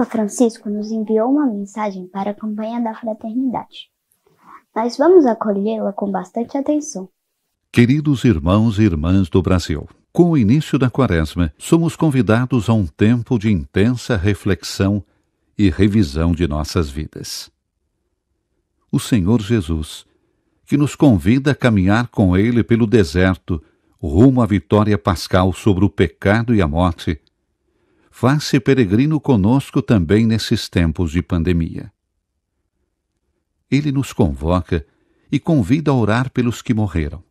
Papa Francisco nos enviou uma mensagem para a campanha da fraternidade. Nós vamos acolhê-la com bastante atenção. Queridos irmãos e irmãs do Brasil, com o início da Quaresma, somos convidados a um tempo de intensa reflexão e revisão de nossas vidas. O Senhor Jesus, que nos convida a caminhar com Ele pelo deserto, rumo à vitória pascal sobre o pecado e a morte, faz-se peregrino conosco também nesses tempos de pandemia. Ele nos convoca e convida a orar pelos que morreram,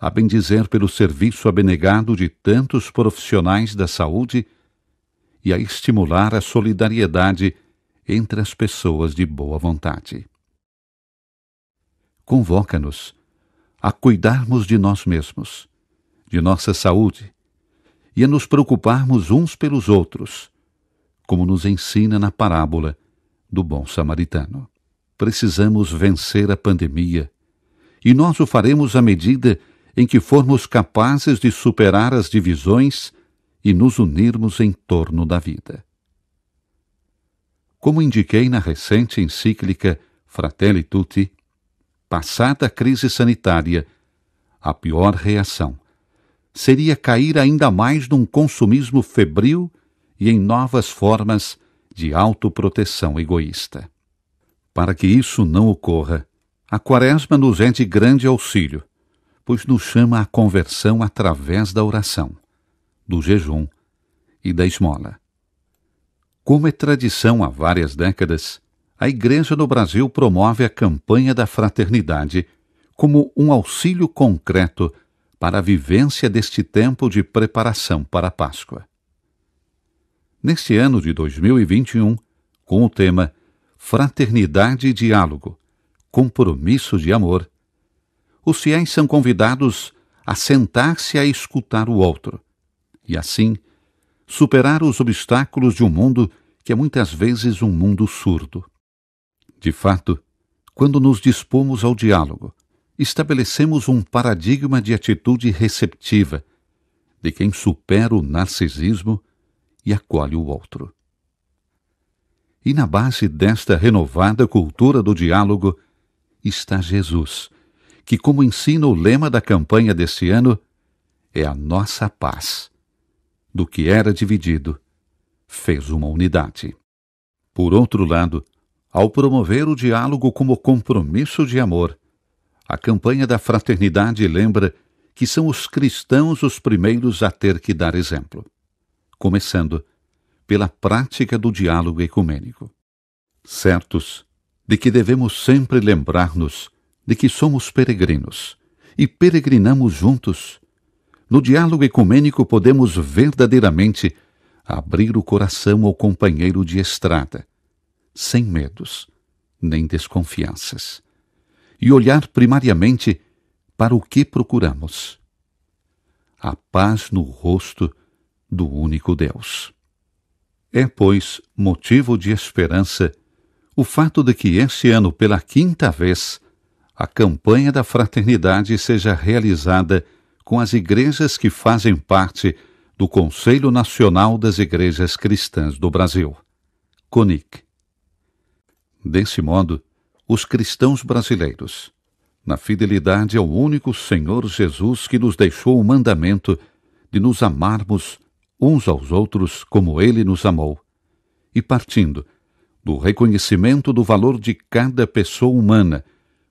a bendizer pelo serviço abnegado de tantos profissionais da saúde e a estimular a solidariedade entre as pessoas de boa vontade. Convoca-nos a cuidarmos de nós mesmos, de nossa saúde, e a nos preocuparmos uns pelos outros, como nos ensina na parábola do bom samaritano. Precisamos vencer a pandemia e nós o faremos à medida em que formos capazes de superar as divisões e nos unirmos em torno da vida. Como indiquei na recente encíclica Fratelli Tutti, passada a crise sanitária, a pior reação seria cair ainda mais num consumismo febril e em novas formas de autoproteção egoísta. Para que isso não ocorra, a Quaresma nos é de grande auxílio, pois nos chama à conversão através da oração, do jejum e da esmola. Como é tradição há várias décadas, a Igreja no Brasil promove a campanha da fraternidade como um auxílio concreto para a vivência deste tempo de preparação para a Páscoa. Neste ano de 2021, com o tema Fraternidade e Diálogo Compromisso de Amor, os fiéis são convidados a sentar-se a escutar o outro e, assim, superar os obstáculos de um mundo que é muitas vezes um mundo surdo. De fato, quando nos dispomos ao diálogo, estabelecemos um paradigma de atitude receptiva, de quem supera o narcisismo e acolhe o outro. E na base desta renovada cultura do diálogo está Jesus, que, como ensina o lema da campanha desse ano, é a nossa paz. Do que era dividido, fez uma unidade. Por outro lado, ao promover o diálogo como compromisso de amor, a campanha da fraternidade lembra que são os cristãos os primeiros a ter que dar exemplo, começando pela prática do diálogo ecumênico. Certos de que devemos sempre lembrar-nos de que somos peregrinos e peregrinamos juntos. No diálogo ecumênico podemos verdadeiramente abrir o coração ao companheiro de estrada, sem medos nem desconfianças e olhar primariamente para o que procuramos: a paz no rosto do único Deus. É, pois, motivo de esperança o fato de que este ano, pela quinta vez, a campanha da fraternidade seja realizada com as igrejas que fazem parte do Conselho Nacional das Igrejas Cristãs do Brasil, CONIC. Desse modo, os cristãos brasileiros, na fidelidade ao único Senhor Jesus que nos deixou o mandamento de nos amarmos uns aos outros como ele nos amou, e partindo do reconhecimento do valor de cada pessoa humana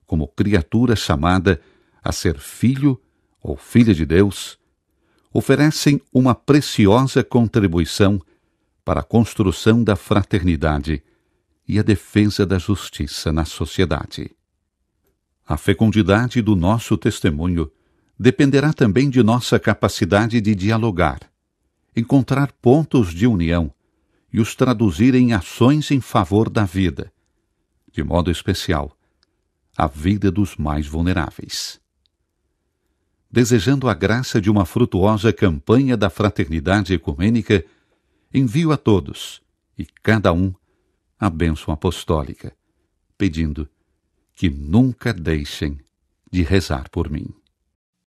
como criatura chamada a ser filho ou filha de Deus, oferecem uma preciosa contribuição para a construção da fraternidade e a defesa da justiça na sociedade. A fecundidade do nosso testemunho dependerá também de nossa capacidade de dialogar, encontrar pontos de união e os traduzir em ações em favor da vida, de modo especial, a vida dos mais vulneráveis. Desejando a graça de uma frutuosa campanha da fraternidade ecumênica, envio a todos e cada um a bênção apostólica, pedindo que nunca deixem de rezar por mim.